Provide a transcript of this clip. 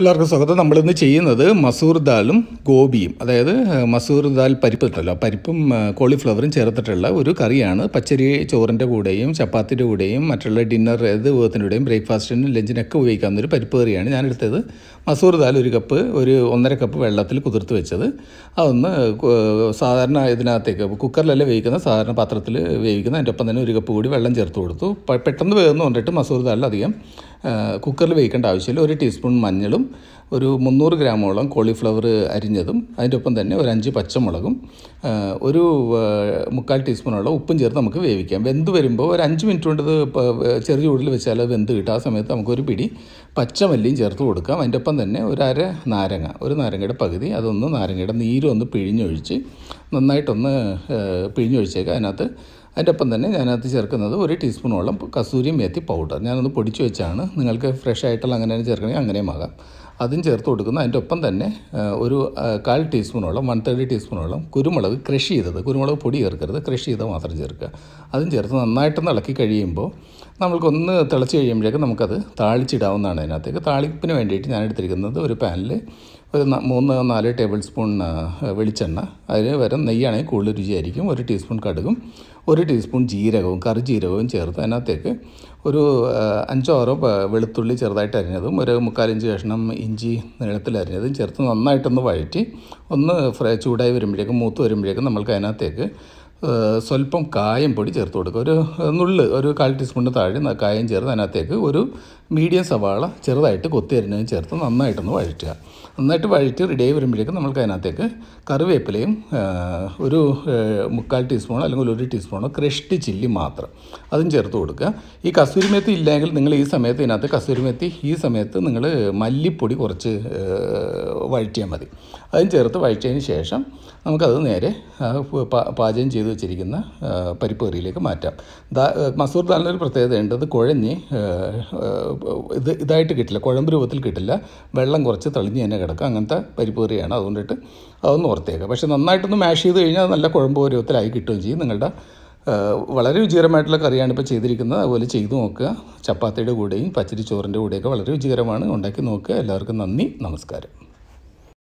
എല്ലാവർക്കും സ്വാഗതം നമ്മളിന്ന് ചെയ്യുന്നത് മസൂർ ദാലും ഗോപിയും അതായത് മസൂർ ദാൽ പരിപ്പ് പരിപ്പും കോളിഫ്ലവറും ചേർത്തിട്ടുള്ള ഒരു കറിയാണ് പച്ചരി ചോറിൻ്റെ കൂടെയും ചപ്പാത്തിൻ്റെ കൂടെയും മറ്റുള്ള ഡിന്നർ ഏത് വിഭവത്തിൻ്റെ കൂടെയും ബ്രേക്ക്ഫാസ്റ്റിനും ലഞ്ചിനൊക്കെ ഉപയോഗിക്കാവുന്ന ഒരു പരിപ്പ് കറിയാണ് ഞാൻ എടുത്തത് മസൂർ ദാൽ ഒരു കപ്പ് ഒരു ഒന്നര കപ്പ് വെള്ളത്തിൽ കുതിർത്ത് വെച്ചത് അതൊന്ന് സാധാരണ ഇതിനകത്തേക്ക് കുക്കറിലല്ല വേവിക്കുന്ന സാധാരണ പാത്രത്തിൽ വേവിക്കുന്ന അതിൻ്റെ ഒപ്പം തന്നെ ഒരു കപ്പ് കൂടി വെള്ളം ചേർത്ത് കൊടുത്തു പെട്ടെന്ന് വേഗം കൊണ്ടിട്ട് മസൂർ ദാലിൽ അധികം കുക്കറിൽ വേവിക്കേണ്ട ആവശ്യമില്ല ഒരു ടീസ്പൂൺ മഞ്ഞളും ഒരു മുന്നൂറ് ഗ്രാമോളം കോളിഫ്ലവർ അരിഞ്ഞതും അതിൻ്റെ ഒപ്പം തന്നെ ഒരു അഞ്ച് പച്ചമുളകും ഒരു മുക്കാൽ ടീസ്പൂണുള്ള ഉപ്പും ചേർത്ത് നമുക്ക് വേവിക്കാം വെന്ത് വരുമ്പോൾ ഒരു അഞ്ച് മിനിറ്റ് കൊണ്ട് ചെറിയ ചൂടിൽ വെച്ചാൽ അത് വെന്ത് കിട്ടും ആ സമയത്ത് നമുക്കൊരു പിടി പച്ചമല്ലിയും ചേർത്ത് കൊടുക്കാം അതിൻ്റെ ഒപ്പം തന്നെ ഒരു അര നാരങ്ങ ഒരു നാരങ്ങയുടെ പകുതി അതൊന്ന് നാരങ്ങയുടെ നീരും ഒന്ന് പിഴിഞ്ഞൊഴിച്ച് നന്നായിട്ടൊന്ന് പിഴിഞ്ഞൊഴിച്ചേക്കാം അതിനകത്ത് അതിൻ്റെ ഒപ്പം തന്നെ ഞാനകത്ത് ചേർക്കുന്നത് ഒരു ടീസ്പൂണോളം കസൂരി മേത്തി പൗഡർ ഞാനൊന്ന് പൊടിച്ചു വെച്ചാണ് നിങ്ങൾക്ക് ഫ്രഷ് ആയിട്ടുള്ള അങ്ങനെ ചേർക്കണമെങ്കിൽ അങ്ങനെയും ആകാം അതും ചേർത്ത് കൊടുക്കുന്നു അതിൻ്റെ ഒപ്പം തന്നെ ഒരു കാൽ ടീസ്പൂണോളം വൺ തേർഡ് ടീസ്പൂണോളം കുരുമുളക് ക്രഷ് ചെയ്തത് കുരുമുളക് പൊടി ചേർക്കരുത് ക്രഷ് ചെയ്തത് മാത്രം ചേർക്കുക അതും ചേർത്ത് നന്നായിട്ടൊന്ന് ഇളക്കി കഴിയുമ്പോൾ നമ്മൾക്കൊന്ന് തിളച്ച് കഴിയുമ്പോഴേക്കും നമുക്കത് താളിച്ചിടാവുന്നതാണ് അതിനകത്തേക്ക് താളിപ്പിന് വേണ്ടിയിട്ട് ഞാൻ എടുത്തിരിക്കുന്നത് ഒരു പാനിൽ ഒരു മൂന്ന് നാല് ടേബിൾ സ്പൂൺ വെളിച്ചെണ്ണ അതിന് വരം നെയ്യാണെങ്കിൽ കൂടുതൽ രുചിയായിരിക്കും ഒരു ടീസ്പൂൺ കടുകും ഒരു ടീസ്പൂൺ ജീരകവും കറി ജീരകവും ചേർത്ത് അതിനകത്തേക്ക് ഒരു അഞ്ചോ ആറോ വെളുത്തുള്ളി ചെറുതായിട്ട് അരിഞ്ഞതും ഒരു മുക്കാലഞ്ച് കഷ്ണം ഇഞ്ചി നീളത്തിൽ അരിഞ്ഞതും ചേർത്ത് നന്നായിട്ടൊന്ന് വഴറ്റി ഒന്ന് ഫ്രൈ ചൂടായി വരുമ്പോഴേക്കും മൂത്ത് വരുമ്പോഴേക്കും നമ്മൾക്ക് അതിനകത്തേക്ക് സ്വല്പം കായം പൊടി ചേർത്ത് കൊടുക്കുക ഒരു നുള്ള് ഒരു കാൽ ടീസ്പൂണിന് താഴെ കായം ചേർത്ത് അതിനകത്തേക്ക് ഒരു മീഡിയം സവാള ചെറുതായിട്ട് കൊത്തി അരിഞ്ഞതും ചേർത്ത് നന്നായിട്ടൊന്ന് വഴറ്റുക നന്നായിട്ട് വഴറ്റി ആയി വരുമ്പോഴേക്കും നമുക്ക് അതിനകത്തേക്ക് കറിവേപ്പിലയും ഒരു മുക്കാൽ ടീസ്പൂണോ അല്ലെങ്കിൽ ഒരു ടീസ്പൂണോ ക്രഷ്ഡ് ചില്ലി മാത്രം അതും ചേർത്ത് കൊടുക്കുക ഈ കസൂരിമേത്തി ഇല്ലെങ്കിൽ നിങ്ങൾ ഈ സമയത്ത് ഇതിനകത്ത് മേത്തി ഈ സമയത്ത് നിങ്ങൾ മല്ലിപ്പൊടി കുറച്ച് വഴറ്റിയാൽ മതി അതും ചേർത്ത് വഴറ്റിയതിന് ശേഷം നമുക്കത് നേരെ പാചകം ചെയ്ത് വെച്ചിരിക്കുന്ന പരിപ്പ് കറിയിലേക്ക് മാറ്റാം ദാ മസൂർ ദാലിനൊരു പ്രത്യേകത ഉണ്ടത് അത് കുഴഞ്ഞ് ഇത് ഇതായിട്ട് കിട്ടില്ല കുഴമ്പ് രൂപത്തിൽ കിട്ടില്ല വെള്ളം കുറച്ച് തെളിഞ്ഞ് തന്നെ കിടക്കുക അങ്ങനത്തെ പരിപ്പ് കറിയാണ് അതുകൊണ്ടിട്ട് അതൊന്ന് ഓർത്തേക്കുക പക്ഷേ നന്നായിട്ടൊന്ന് മാഷ് ചെയ്ത് കഴിഞ്ഞാൽ നല്ല കുഴമ്പ് രൂപത്തിലായി കിട്ടുകയും ചെയ്യും നിങ്ങളുടെ വളരെ രുചികരമായിട്ടുള്ള കറിയാണ് ഇപ്പോൾ ചെയ്തിരിക്കുന്നത് അതുപോലെ ചെയ്തു നോക്കുക ചപ്പാത്തിയുടെ കൂടെയും പച്ചരി ചോറിൻ്റെ കൂടെയൊക്കെ വളരെ രുചികരമാണ് ഉണ്ടാക്കി നോക്കുക എല്ലാവർക്കും നന്ദി നമസ്കാരം